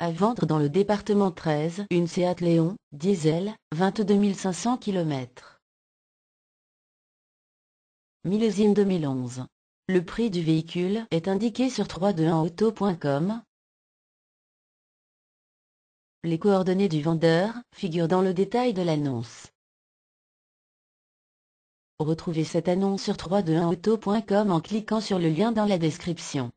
À vendre dans le département 13, une Seat Léon, diesel, 22 500 km. Millésime 2011. Le prix du véhicule est indiqué sur 321auto.com. Les coordonnées du vendeur figurent dans le détail de l'annonce. Retrouvez cette annonce sur 321auto.com en cliquant sur le lien dans la description.